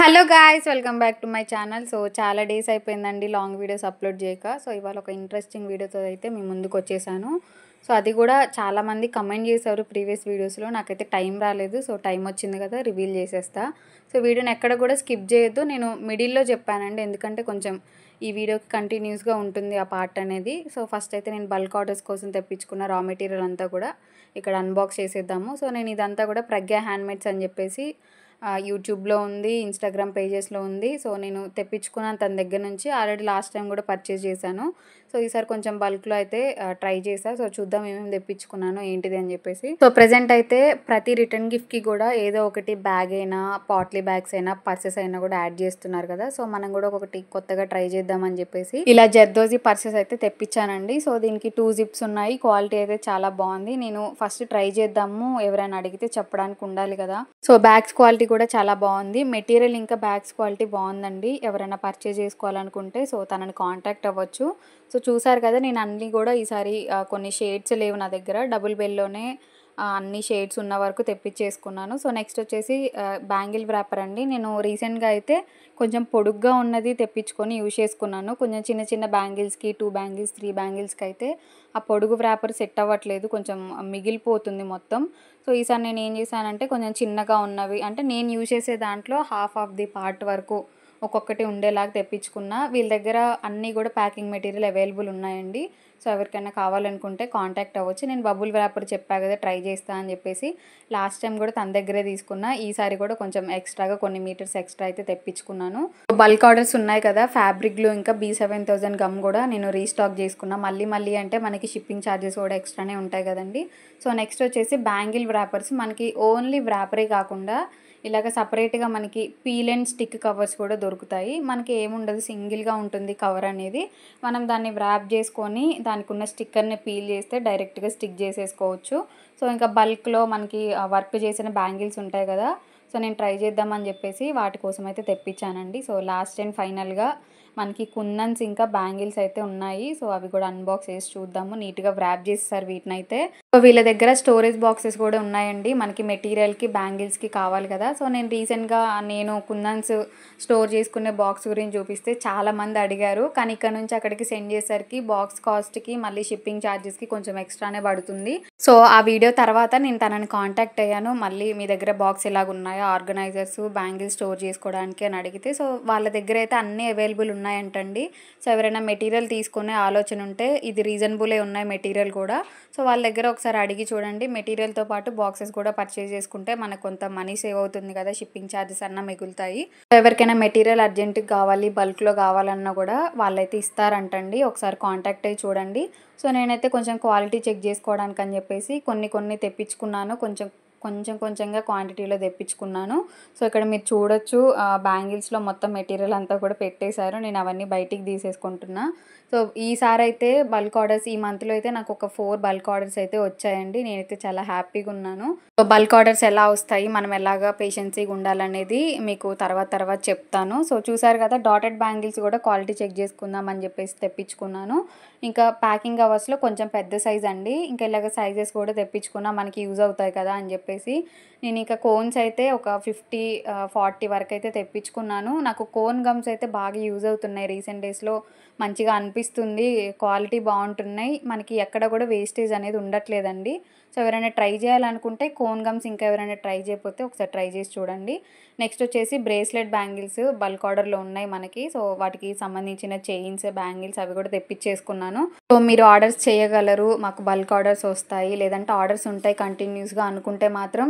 hello guys welcome back to my channel so చాలా days అయిపోయిందండి long videos upload చేయక so ఇవాళ ఒక ఇంట్రెస్టింగ్ వీడియోతో అయితే మేము ముందుకు వచ్చేసాను సో అది కూడా చాలామంది కమెంట్ చేశారు ప్రీవియస్ వీడియోస్లో నాకైతే టైం రాలేదు సో టైం వచ్చింది కదా రివీల్ చేసేస్తా సో వీడియోని ఎక్కడ కూడా స్కిప్ చేయొద్దు నేను మిడిల్లో చెప్పానండి ఎందుకంటే కొంచెం ఈ వీడియోకి కంటిన్యూస్గా ఉంటుంది ఆ పార్ట్ అనేది సో ఫస్ట్ అయితే నేను బల్క్ ఆర్డర్స్ కోసం తెప్పించుకున్న రా మెటీరియల్ అంతా కూడా ఇక్కడ అన్బాక్స్ చేసేద్దాము సో నేను ఇదంతా కూడా ప్రజ్ఞ హ్యాండ్మేడ్స్ అని చెప్పేసి యూట్యూబ్లో ఉంది ఇన్స్టాగ్రామ్ పేజెస్లో ఉంది సో నేను తెప్పించుకున్నాను తన దగ్గర నుంచి ఆల్రెడీ లాస్ట్ టైం కూడా పర్చేస్ చేశాను సో ఈసారి కొంచెం బల్క్లో అయితే ట్రై చేసా సో చూద్దాం ఏమేమి తెప్పించుకున్నాను ఏంటిది అని చెప్పేసి సో ప్రజెంట్ అయితే ప్రతి రిటర్న్ గిఫ్ట్కి కూడా ఏదో ఒకటి బ్యాగ్ అయినా పాట్లీ బ్యాగ్స్ అయినా పర్సెస్ అయినా కూడా యాడ్ చేస్తున్నారు కదా సో మనం కూడా ఒకటి కొత్తగా ట్రై చేద్దామని చెప్పేసి ఇలా జర్దోజీ పర్సెస్ అయితే తెప్పించానండి సో దీనికి టూ జిప్స్ ఉన్నాయి క్వాలిటీ అయితే చాలా బాగుంది నేను ఫస్ట్ ట్రై చేద్దాము ఎవరైనా అడిగితే చెప్పడానికి ఉండాలి కదా సో బ్యాగ్స్ క్వాలిటీ కూడా చాలా బాగుంది మెటీరియల్ ఇంకా బ్యాగ్స్ క్వాలిటీ బాగుందండి ఎవరైనా పర్చేజ్ చేసుకోవాలనుకుంటే సో తనని కాంటాక్ట్ అవ్వచ్చు సో సో చూసారు కదా నేను అన్నీ కూడా ఈసారి కొన్ని షేడ్స్ లేవు నా దగ్గర డబుల్ బెల్లోనే అన్ని షేడ్స్ ఉన్న వరకు తెప్పించేసుకున్నాను సో నెక్స్ట్ వచ్చేసి బ్యాంగిల్ వ్రాపర్ అండి నేను రీసెంట్గా అయితే కొంచెం పొడుగ్గా ఉన్నది తెప్పించుకొని యూజ్ చేసుకున్నాను కొంచెం చిన్న చిన్న బ్యాంగిల్స్కి టూ బ్యాంగిల్స్ త్రీ బ్యాంగిల్స్కి అయితే ఆ పొడుగు వ్రాపర్ సెట్ అవ్వట్లేదు కొంచెం మిగిలిపోతుంది మొత్తం సో ఈసారి నేను ఏం చేశానంటే కొంచెం చిన్నగా ఉన్నవి అంటే నేను యూజ్ చేసే దాంట్లో హాఫ్ ఆఫ్ ది పార్ట్ వరకు ఒక్కొక్కటి ఉండేలాగా తెప్పించుకున్నా వీళ్ళ దగ్గర అన్నీ కూడా ప్యాకింగ్ మెటీరియల్ అవైలబుల్ ఉన్నాయండి సో ఎవరికైనా కావాలనుకుంటే కాంటాక్ట్ అవ్వచ్చు నేను బబుల్ వ్రాపర్ చెప్పా కదా ట్రై చేస్తా అని చెప్పేసి లాస్ట్ టైం కూడా తన దగ్గరే తీసుకున్నా ఈసారి కూడా కొంచెం ఎక్స్ట్రాగా కొన్ని మీటర్స్ ఎక్స్ట్రా అయితే తెప్పించుకున్నాను బల్క్ ఆర్డర్స్ ఉన్నాయి కదా ఫ్యాబ్రిక్లు ఇంకా బీ సెవెన్ థౌజండ్ గమ్ కూడా నేను రీస్టాక్ చేసుకున్నా మళ్ళీ మళ్ళీ అంటే మనకి షిప్పింగ్ ఛార్జెస్ కూడా ఎక్స్ట్రానే ఉంటాయి కదండి సో నెక్స్ట్ వచ్చేసి బ్యాంగిల్ వ్రాపర్స్ మనకి ఓన్లీ వ్రాపరే కాకుండా ఇలాగ సపరేట్గా మనకి పీల్ అండ్ స్టిక్ కవర్స్ కూడా దొరుకుతాయి మనకి ఏముండదు సింగిల్గా ఉంటుంది కవర్ అనేది మనం దాన్ని వ్రాప్ చేసుకొని దానికి ఉన్న స్టిక్కర్ని పీల్ చేస్తే డైరెక్ట్గా స్టిక్ చేసేసుకోవచ్చు సో ఇంకా బల్క్లో మనకి వర్క్ చేసిన బ్యాంగిల్స్ ఉంటాయి కదా సో నేను ట్రై చేద్దామని చెప్పేసి వాటి కోసం అయితే తెప్పించానండి సో లాస్ట్ అండ్ ఫైనల్గా మనకి కుందన్స్ ఇంకా బ్యాంగిల్స్ అయితే ఉన్నాయి సో అవి కూడా అన్బాక్స్ చేసి చూద్దాము నీట్గా వ్రాప్ చేసేసారు వీటినైతే సో వీళ్ళ దగ్గర స్టోరేజ్ బాక్సెస్ కూడా ఉన్నాయండి మనకి మెటీరియల్కి బ్యాంగిల్స్కి కావాలి కదా సో నేను రీసెంట్గా నేను కుందన్స్ స్టోర్ చేసుకునే బాక్స్ గురించి చూపిస్తే చాలామంది అడిగారు కానీ ఇక్కడ నుంచి అక్కడికి సెండ్ చేసేసరికి బాక్స్ కాస్ట్కి మళ్ళీ షిప్పింగ్ ఛార్జెస్కి కొంచెం ఎక్స్ట్రానే పడుతుంది సో ఆ వీడియో తర్వాత నేను తనని కాంటాక్ట్ అయ్యాను మళ్ళీ మీ దగ్గర బాక్స్ ఎలాగ ఉన్నాయో ఆర్గనైజర్స్ బ్యాంగిల్స్ స్టోర్ చేసుకోవడానికి అని అడిగితే సో వాళ్ళ దగ్గర అయితే అన్నీ అవైలబుల్ ఉన్నాయంటండి సో ఎవరైనా మెటీరియల్ తీసుకునే ఆలోచన ఉంటే ఇది రీజనబులే ఉన్నాయి మెటీరియల్ కూడా సో వాళ్ళ దగ్గర ఒకసారి అడిగి చూడండి మెటీరియల్తో పాటు బాక్సెస్ కూడా పర్చేజ్ చేసుకుంటే మనకు కొంత మనీ సేవ్ అవుతుంది కదా షిప్పింగ్ ఛార్జెస్ అన్న మిగులుతాయి ఎవరికైనా మెటీరియల్ అర్జెంట్గా కావాలి బల్క్లో కావాలన్నా కూడా వాళ్ళైతే ఇస్తారంటండి ఒకసారి కాంటాక్ట్ అయ్యి చూడండి సో నేనైతే కొంచెం క్వాలిటీ చెక్ చేసుకోవడానికి అని చెప్పేసి కొన్ని కొన్ని తెప్పించుకున్నాను కొంచెం కొంచెం కొంచెంగా క్వాంటిటీలో తెప్పించుకున్నాను సో ఇక్కడ మీరు చూడొచ్చు బ్యాంగిల్స్లో మొత్తం మెటీరియల్ అంతా కూడా పెట్టేశారు నేను అవన్నీ బయటికి తీసేసుకుంటున్నా సో ఈసారి అయితే బల్క్ ఆర్డర్స్ ఈ మంత్లో అయితే నాకు ఒక ఫోర్ బల్క్ ఆర్డర్స్ అయితే వచ్చాయండి నేనైతే చాలా హ్యాపీగా ఉన్నాను సో బల్క్ ఆర్డర్స్ ఎలా వస్తాయి మనం ఎలాగా పేషెన్సీగా ఉండాలనేది మీకు తర్వాత తర్వాత చెప్తాను సో చూసారు కదా డాటెడ్ బ్యాంగిల్స్ కూడా క్వాలిటీ చెక్ చేసుకుందాం అని చెప్పేసి తెప్పించుకున్నాను ఇంకా ప్యాకింగ్ అవర్స్లో కొంచెం పెద్ద సైజ్ అండి ఇంకా ఇలాగ సైజెస్ కూడా తెప్పించుకున్నా మనకి యూజ్ అవుతాయి కదా అని చెప్పి చెప్పేసి నేను ఇక కోన్స్ అయితే ఒక ఫిఫ్టీ ఫార్టీ వరకు అయితే తెప్పించుకున్నాను నాకు కోన్ గమ్స్ అయితే బాగా యూజ్ అవుతున్నాయి రీసెంట్ డేస్లో మంచిగా అనిపిస్తుంది క్వాలిటీ బాగుంటున్నాయి మనకి ఎక్కడ కూడా వేస్టేజ్ అనేది ఉండట్లేదండి సో ఎవరైనా ట్రై చేయాలనుకుంటే కోన్ గమ్స్ ఇంకా ఎవరైనా ట్రై చేయకపోతే ఒకసారి ట్రై చేసి చూడండి నెక్స్ట్ వచ్చేసి బ్రేస్లెట్ బ్యాంగిల్స్ బల్క్ ఆర్డర్లో ఉన్నాయి మనకి సో వాటికి సంబంధించిన చైన్స్ బ్యాంగిల్స్ అవి కూడా తెప్పించేసుకున్నాను సో మీరు ఆర్డర్స్ చేయగలరు మాకు బల్క్ ఆర్డర్స్ వస్తాయి లేదంటే ఆర్డర్స్ ఉంటాయి కంటిన్యూస్గా అనుకుంటే మాత్రం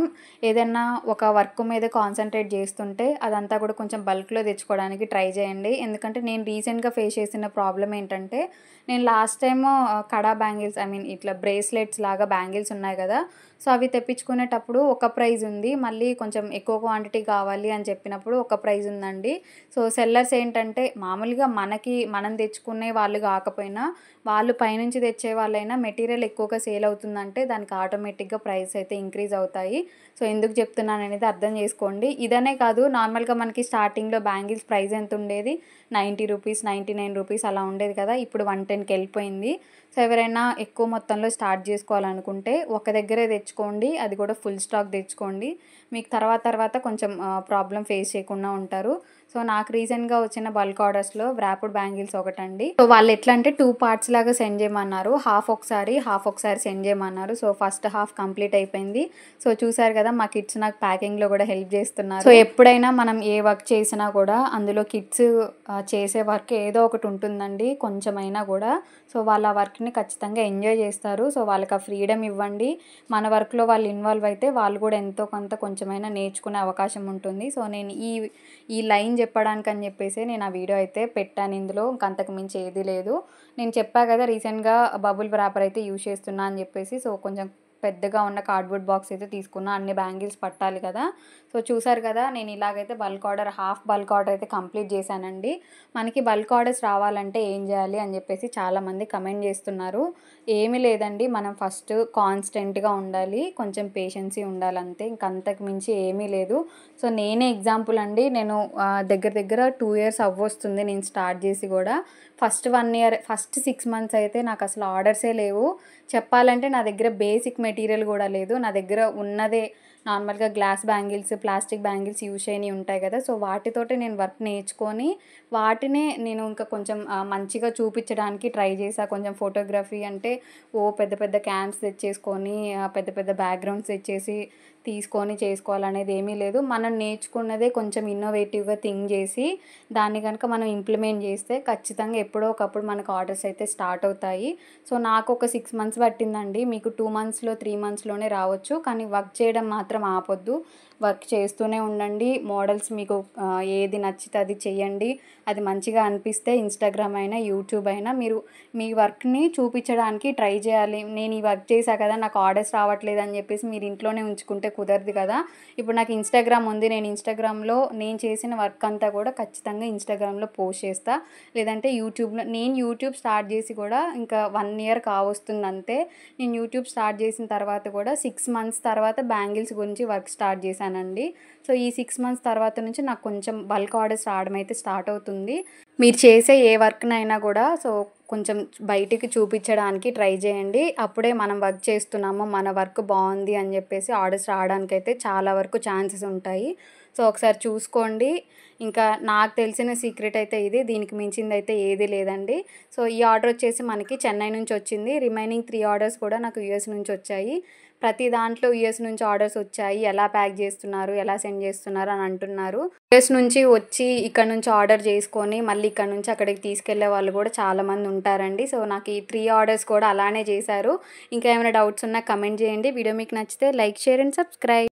ఏదైనా ఒక వర్క్ మీద కాన్సన్ట్రేట్ చేస్తుంటే అదంతా కూడా కొంచెం బల్క్లో తెచ్చుకోవడానికి ట్రై చేయండి ఎందుకంటే నేను రీసెంట్గా ఫేస్ చేసిన ప్రాబ్లం ఏంటంటే నేను లాస్ట్ టైము కడా బ్యాంగిల్స్ ఐ మీన్ ఇట్లా బ్రేస్లెట్స్ లాగా బ్యాంగిల్స్ ఉన్నాయి ఉన్నాయి కదా సో అవి తెప్పించుకునేటప్పుడు ఒక ప్రైజ్ ఉంది మళ్ళీ కొంచెం ఎక్కువ క్వాంటిటీ కావాలి అని చెప్పినప్పుడు ఒక ప్రైజ్ ఉందండి సో సెల్లర్స్ ఏంటంటే మామూలుగా మనకి మనం తెచ్చుకునే వాళ్ళు కాకపోయినా వాళ్ళు పైనుంచి తెచ్చే వాళ్ళైనా మెటీరియల్ ఎక్కువగా సేల్ అవుతుందంటే దానికి ఆటోమేటిక్గా ప్రైస్ అయితే ఇంక్రీజ్ అవుతాయి సో ఎందుకు చెప్తున్నాను అనేది అర్థం చేసుకోండి ఇదనే కాదు నార్మల్గా మనకి స్టార్టింగ్లో బ్యాంగిల్స్ ప్రైస్ ఎంత ఉండేది ninety rupees ninety nine rupees అలా ఉండేది కదా ఇప్పుడు వన్ టెన్కి వెళ్ళిపోయింది సో ఎవరైనా ఎక్కువ మొత్తంలో స్టార్ట్ చేసుకోవాలనుకుంటే ఒక దగ్గరే తెచ్చు తెచ్చుకోండి అది కూడా ఫుల్ స్టాక్ తెచ్చుకోండి మీకు తర్వాత తర్వాత కొంచెం ప్రాబ్లం ఫేస్ చేయకుండా ఉంటారు సో నాకు రీసెంట్గా వచ్చిన బల్క్ ఆర్డర్స్లో వ్రాపుడ్ బ్యాంగిల్స్ ఒకటండి సో వాళ్ళు ఎట్లా అంటే టూ పార్ట్స్ లాగా సెండ్ చేయమన్నారు హాఫ్ ఒకసారి హాఫ్ ఒకసారి సెండ్ చేయమన్నారు సో ఫస్ట్ హాఫ్ కంప్లీట్ అయిపోయింది సో చూసారు కదా మా కిడ్స్ నాకు ప్యాకింగ్లో కూడా హెల్ప్ చేస్తున్నారు సో ఎప్పుడైనా మనం ఏ వర్క్ చేసినా కూడా అందులో కిడ్స్ చేసే వర్క్ ఏదో ఒకటి ఉంటుందండి కొంచెమైనా కూడా సో వాళ్ళ వర్క్ని ఖచ్చితంగా ఎంజాయ్ చేస్తారు సో వాళ్ళకి ఆ ఫ్రీడమ్ ఇవ్వండి మన వర్క్లో వాళ్ళు ఇన్వాల్వ్ అయితే వాళ్ళు కూడా ఎంతో కొంత కొంచెమైనా నేర్చుకునే అవకాశం ఉంటుంది సో నేను ఈ ఈ లైన్ చెప్పడానికి అని చెప్పేసి నేను ఆ వీడియో అయితే పెట్టాను ఇందులో అంతకు మించి ఏది లేదు నేను చెప్పా కదా రీసెంట్గా బబుల్ వ్రాపర్ అయితే యూజ్ చేస్తున్నా అని చెప్పేసి సో కొంచెం పెద్దగా ఉన్న కార్డ్బోర్డ్ బాక్స్ అయితే తీసుకున్నా అన్ని బ్యాంగిల్స్ పట్టాలి కదా సో చూసారు కదా నేను ఇలాగైతే bulk order half bulk order అయితే కంప్లీట్ చేశానండి మనకి బల్క్ ఆర్డర్స్ రావాలంటే ఏం చేయాలి అని చెప్పేసి చాలామంది కమెంట్ చేస్తున్నారు ఏమీ లేదండి మనం ఫస్ట్ కాన్స్టెంట్గా ఉండాలి కొంచెం పేషెన్సీ ఉండాలంతే ఇంకంతకు మించి ఏమీ లేదు సో నేనే ఎగ్జాంపుల్ అండి నేను దగ్గర దగ్గర టూ ఇయర్స్ అవ్వొస్తుంది నేను స్టార్ట్ చేసి కూడా first one year first six months అయితే నాకు అసలు ఆర్డర్సే లేవు చెప్పాలంటే నా దగ్గర బేసిక్ మెటీరియల్ కూడా లేదు నా దగ్గర ఉన్నదే నార్మల్గా glass bangles plastic bangles use చేయని ఉంటాయి కదా సో వాటితోటి నేను వర్క్ నేర్చుకొని వాటినే నేను ఇంకా కొంచెం మంచిగా చూపించడానికి ట్రై చేసా కొంచెం ఫోటోగ్రఫీ అంటే ఓ పెద్ద పెద్ద క్యాన్స్ తెచ్చేసుకొని పెద్ద పెద్ద బ్యాక్గ్రౌండ్స్ తెచ్చేసి తీసుకొని చేసుకోవాలనేది ఏమీ లేదు మనం నేర్చుకున్నదే కొంచెం ఇన్నోవేటివ్గా థింక్ చేసి దాన్ని కనుక మనం ఇంప్లిమెంట్ చేస్తే ఖచ్చితంగా ఎప్పుడో ఒకప్పుడు మనకు ఆర్డర్స్ అయితే స్టార్ట్ అవుతాయి సో నాకు ఒక సిక్స్ మంత్స్ పట్టిందండి మీకు టూ మంత్స్లో త్రీ మంత్స్లోనే రావచ్చు కానీ వర్క్ చేయడం మాత్రం ఆపొద్దు వర్క్ చేస్తూనే ఉండండి మోడల్స్ మీకు ఏది నచ్చితే అది చేయండి అది మంచిగా అనిపిస్తే ఇన్స్టాగ్రామ్ అయినా యూట్యూబ్ అయినా మీరు మీ వర్క్ని చూపించడానికి ట్రై చేయాలి నేను ఈ వర్క్ చేశా కదా నాకు ఆర్డర్స్ రావట్లేదు అని చెప్పేసి మీరు ఇంట్లోనే ఉంచుకుంటే కుదరదు కదా ఇప్పుడు నాకు ఇన్స్టాగ్రామ్ ఉంది నేను ఇన్స్టాగ్రామ్లో నేను చేసిన వర్క్ అంతా కూడా ఖచ్చితంగా ఇన్స్టాగ్రామ్లో పోస్ట్ చేస్తా లేదంటే యూట్యూబ్లో నేను యూట్యూబ్ స్టార్ట్ చేసి కూడా ఇంకా వన్ ఇయర్ కావస్తుంది అంతే నేను యూట్యూబ్ స్టార్ట్ చేసిన తర్వాత కూడా సిక్స్ మంత్స్ తర్వాత బ్యాంగిల్స్ గురించి వర్క్ స్టార్ట్ చేశానండి సో ఈ సిక్స్ మంత్స్ తర్వాత నుంచి నాకు కొంచెం బల్క్ ఆర్డర్స్ రావడం అయితే స్టార్ట్ అవుతుంది మీరు చేసే ఏ వర్క్నైనా కూడా సో కొంచెం బయటికి చూపించడానికి ట్రై చేయండి అప్పుడే మనం వర్క్ చేస్తున్నాము మన వర్క్ బాగుంది అని చెప్పేసి ఆర్డర్స్ రావడానికైతే చాలా వరకు ఛాన్సెస్ ఉంటాయి సో ఒకసారి చూసుకోండి ఇంకా నాకు తెలిసిన సీక్రెట్ అయితే ఇది దీనికి మించింది అయితే ఏది లేదండి సో ఈ ఆర్డర్ వచ్చేసి మనకి చెన్నై నుంచి వచ్చింది రిమైనింగ్ త్రీ ఆర్డర్స్ కూడా నాకు యూఎస్ నుంచి వచ్చాయి ప్రతి దాంట్లో యుఎస్ నుంచి ఆర్డర్స్ వచ్చాయి ఎలా ప్యాక్ చేస్తున్నారు ఎలా సెండ్ చేస్తున్నారు అని అంటున్నారు యుఎస్ నుంచి వచ్చి ఇక్కడ నుంచి ఆర్డర్ చేసుకొని మళ్ళీ ఇక్కడ నుంచి అక్కడికి తీసుకెళ్లే వాళ్ళు కూడా చాలామంది ఉంటారండి సో నాకు ఈ త్రీ ఆర్డర్స్ కూడా అలానే చేశారు ఇంకా ఏమైనా డౌట్స్ ఉన్నా కమెంట్ చేయండి వీడియో మీకు నచ్చితే లైక్ షేర్ అండ్ సబ్స్క్రైబ్